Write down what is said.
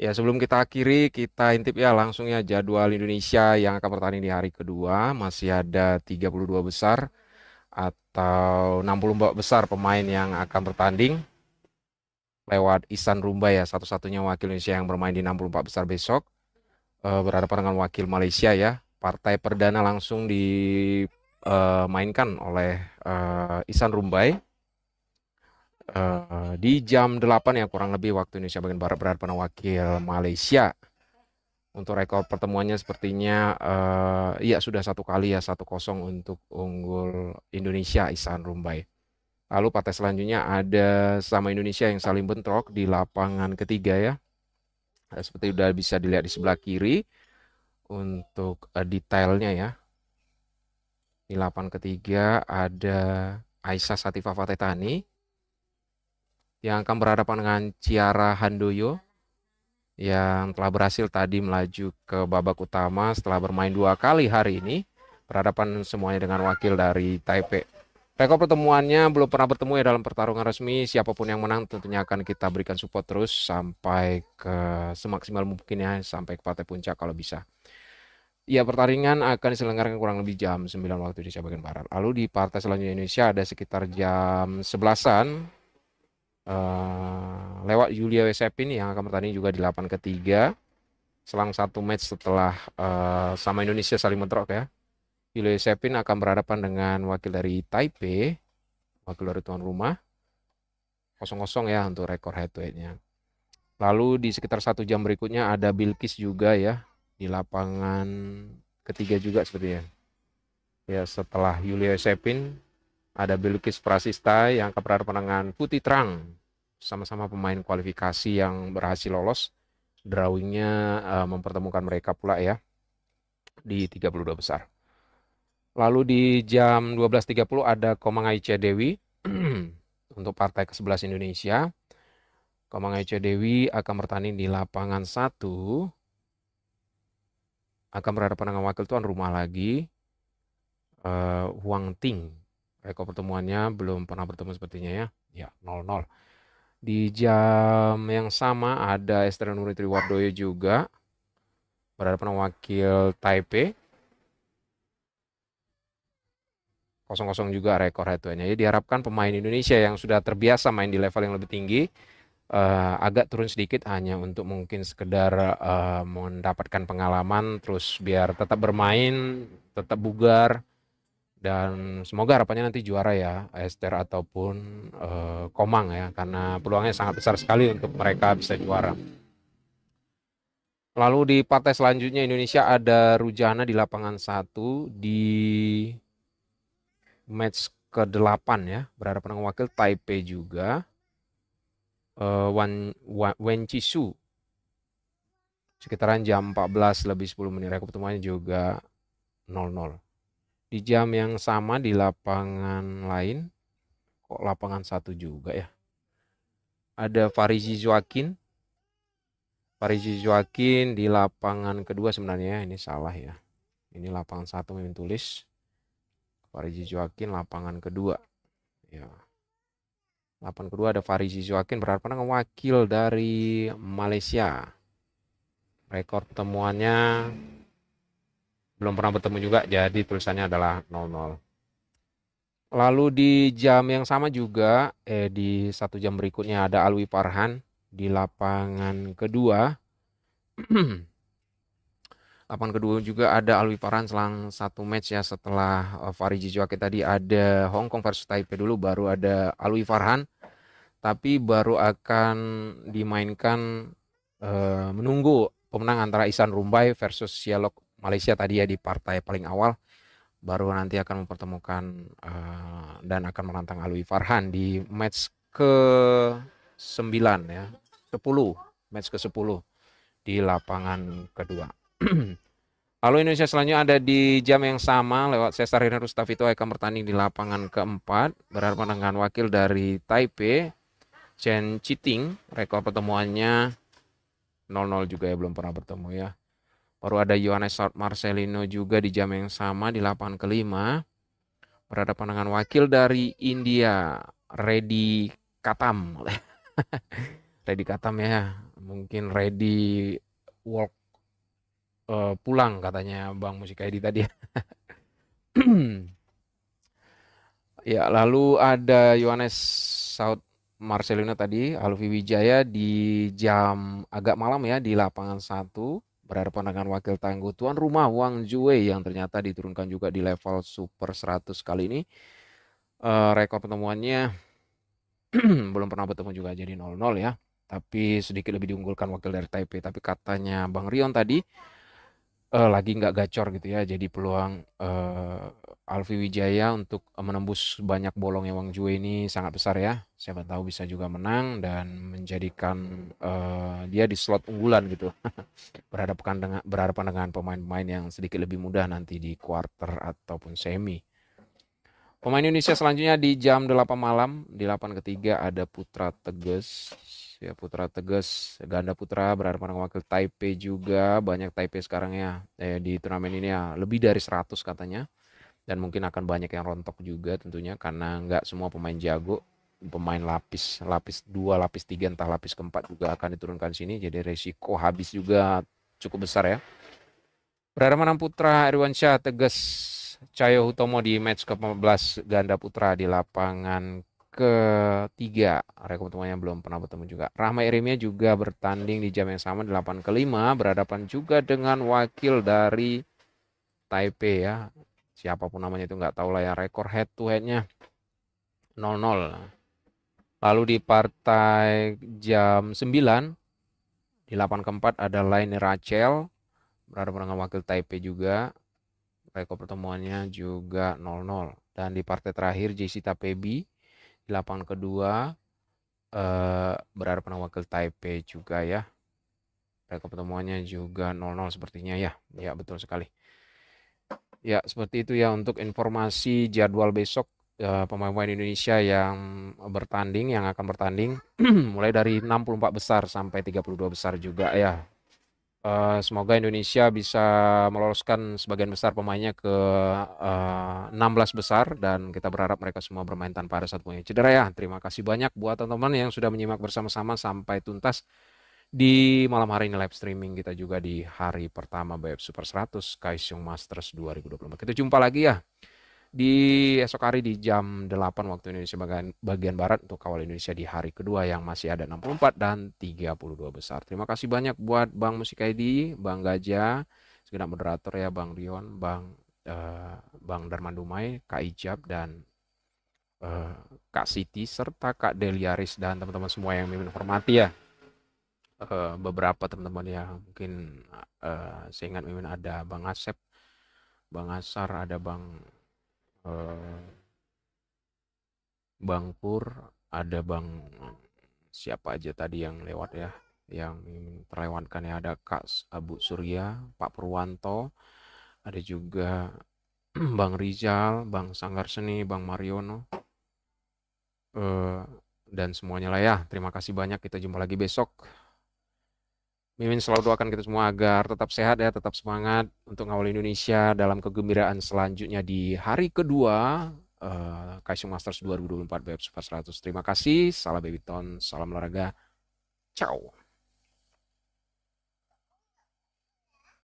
Ya sebelum kita akhiri kita intip ya langsung ya jadwal Indonesia yang akan bertanding di hari kedua masih ada 32 besar atau 60 besar pemain yang akan bertanding lewat Isan Rumba ya satu-satunya wakil Indonesia yang bermain di 64 besar besok eh, berhadapan dengan wakil Malaysia ya partai perdana langsung dimainkan eh, oleh eh, Isan Rumbai uh, di jam 8 ya kurang lebih waktu Indonesia bagian barat pada wakil Malaysia untuk rekor pertemuannya sepertinya uh, ya sudah satu kali ya satu kosong untuk unggul Indonesia Isan Rumbai. Lalu partai selanjutnya ada sama Indonesia yang saling bentrok di lapangan ketiga ya. Eh, seperti sudah bisa dilihat di sebelah kiri untuk detailnya ya. Di lapangan ketiga ada Aisyah Satifah Fatetani yang akan berhadapan dengan Ciara Handoyo yang telah berhasil tadi melaju ke babak utama setelah bermain dua kali hari ini berhadapan semuanya dengan wakil dari Taipei. Rekor pertemuannya belum pernah bertemu ya dalam pertarungan resmi. Siapapun yang menang tentunya akan kita berikan support terus sampai ke semaksimal mungkin ya sampai ke partai puncak kalau bisa. Ya pertandingan akan diselenggarakan kurang lebih jam 9 waktu Indonesia bagian barat. Lalu di partai selanjutnya Indonesia ada sekitar jam 11-an Eh, lewat Julia Wesepin yang akan bertanding juga di lapan ketiga selang satu match setelah uh, sama Indonesia saling mentrok ya Julia Wesepin akan berhadapan dengan wakil dari Taipei wakil dari tuan rumah kosong-kosong ya untuk rekor head to headnya lalu di sekitar satu jam berikutnya ada Bilkis juga ya di lapangan ketiga juga seperti ya, ya setelah Julia Sepin ada Bilkis Prasista yang akan berhadapan dengan Putih Trang sama-sama pemain kualifikasi yang berhasil lolos. Drawingnya uh, mempertemukan mereka pula ya di 32 besar. Lalu di jam 12.30 ada Komang Aice Dewi untuk partai ke-11 Indonesia. Komang Aice Dewi akan bertanding di lapangan 1 akan berhadapan dengan wakil tuan rumah lagi uh, Huang Ting. Rekor pertemuannya belum pernah bertemu sepertinya ya. Ya, 0-0. Di jam yang sama ada Esther Nuri Triwardoyo juga berada berhadapan wakil Taipei. kosong kosong juga rekor head to Jadi diharapkan pemain Indonesia yang sudah terbiasa main di level yang lebih tinggi uh, agak turun sedikit hanya untuk mungkin sekedar uh, mendapatkan pengalaman terus biar tetap bermain, tetap bugar dan semoga harapannya nanti juara ya Esther ataupun uh, Komang ya karena peluangnya sangat besar sekali untuk mereka bisa juara. Lalu di partai selanjutnya Indonesia ada Rujana di lapangan 1 di match ke-8 ya berhadapan dengan wakil Taipei juga uh, Wan, Wan, Wen Chisu sekitaran jam 14 lebih 10 menit. Rekap pertemuannya juga 0-0 di jam yang sama di lapangan lain kok lapangan satu juga ya ada Farizi Joakin Farizi Joakin di lapangan kedua sebenarnya ini salah ya ini lapangan satu memang tulis Farizi Joakin lapangan kedua ya lapangan kedua ada Farizi Joakin berhadapan dengan wakil dari Malaysia rekor temuannya belum pernah bertemu juga jadi tulisannya adalah 00 lalu di jam yang sama juga eh di satu jam berikutnya ada Alwi Farhan di lapangan kedua lapangan kedua juga ada Alwi Farhan selang satu match ya setelah eh, Fariji Joake tadi ada Hong Kong versus Taipei dulu baru ada Alwi Farhan tapi baru akan dimainkan eh, menunggu pemenang antara Isan Rumbai versus Sialok Malaysia tadi ya di partai paling awal baru nanti akan mempertemukan uh, dan akan menantang Alwi Farhan di match ke 9 ya 10 match ke 10 di lapangan kedua Lalu Indonesia selanjutnya ada di jam yang sama lewat Cesar Hina Rustavito akan bertanding di lapangan keempat berharap dengan wakil dari Taipei Chen Chiting rekor pertemuannya 0-0 juga ya belum pernah bertemu ya Baru ada Yohanes Marcelino juga di jam yang sama di lapangan kelima. Berhadapan dengan wakil dari India, Redi Katam. Redi Katam ya, mungkin Redi Walk uh, pulang katanya Bang Musik ID tadi. Ya. ya, lalu ada Yohanes South Marcelino tadi, Vivi Wijaya di jam agak malam ya di lapangan satu berhadapan dengan wakil tangguh tuan rumah Wang Jue yang ternyata diturunkan juga di level Super 100 kali ini. Uh, rekor pertemuannya belum pernah bertemu juga jadi 0-0 ya. Tapi sedikit lebih diunggulkan wakil dari Taipei. Tapi katanya Bang Rion tadi uh, lagi nggak gacor gitu ya, jadi peluang, uh, Alfi Wijaya untuk menembus banyak bolongnya Wang Jue ini sangat besar ya. Siapa tahu bisa juga menang dan menjadikan, uh, dia di slot unggulan gitu. berhadapan dengan berhadapan dengan pemain-pemain yang sedikit lebih mudah nanti di quarter ataupun semi. Pemain Indonesia selanjutnya di jam 8 malam, di lapan ketiga ada Putra Teges ya Putra Tegas, ganda putra berharap dengan wakil Taipei juga. Banyak Taipei sekarang ya eh, di turnamen ini ya lebih dari 100 katanya. Dan mungkin akan banyak yang rontok juga tentunya karena nggak semua pemain jago, pemain lapis, lapis 2, lapis 3, entah lapis keempat juga akan diturunkan sini. Jadi resiko habis juga cukup besar ya. berharap menang Putra Irwansyah Tegas Cahyo Hutomo di match ke-15 ganda putra di lapangan ketiga. rekom teman belum pernah bertemu juga. Rahma Irimia juga bertanding di jam yang sama 8 kelima berhadapan juga dengan wakil dari Taipei ya. Siapapun namanya itu nggak tahu lah ya rekor head to headnya 0-0. Lalu di partai jam 9 di 8 keempat ada Lain Rachel berhadapan dengan wakil Taipei juga. Rekor pertemuannya juga 0-0 dan di partai terakhir JC pebi di lapangan kedua eh, berhadapan wakil Taipei juga ya mereka pertemuannya juga 0-0 sepertinya ya ya betul sekali ya seperti itu ya untuk informasi jadwal besok eh, pemain-pemain eh, Indonesia yang bertanding yang akan bertanding mulai dari 64 besar sampai 32 besar juga ya Uh, semoga Indonesia bisa meloloskan sebagian besar pemainnya ke uh, eh, 16 besar dan kita berharap mereka semua bermain tanpa ada satu punya cedera ya. Terima kasih banyak buat teman-teman yang sudah menyimak bersama-sama sampai tuntas di malam hari ini live streaming kita juga di hari pertama BF Super 100 Kaisyung Masters 2024. Kita jumpa lagi ya di esok hari di jam 8 waktu Indonesia bagian, bagian Barat untuk kawal Indonesia di hari kedua yang masih ada 64 dan 32 besar. Terima kasih banyak buat Bang Musik ID, Bang Gajah, segenap moderator ya Bang Rion, Bang uh, Bang Darman Dumai, Kak Ijab dan uh, Kak Siti serta Kak Deliaris dan teman-teman semua yang mimin hormati ya. Uh, beberapa teman-teman yang mungkin uh, seingat mimin ada Bang Asep, Bang Asar, ada Bang eh, Bang Pur, ada Bang eh, siapa aja tadi yang lewat ya, yang terlewatkan ya ada Kak Abu eh, Surya, Pak Purwanto, ada juga Bang Rizal, Bang Sanggar Seni, Bang Mariono, eh, dan semuanya lah ya. Terima kasih banyak. Kita jumpa lagi besok. Mimin selalu doakan kita semua agar tetap sehat ya, tetap semangat untuk ngawal Indonesia dalam kegembiraan selanjutnya di hari kedua uh, eh, Kaisung Masters 2024 BF Super 100. Terima kasih, salam Babyton, salam olahraga, ciao.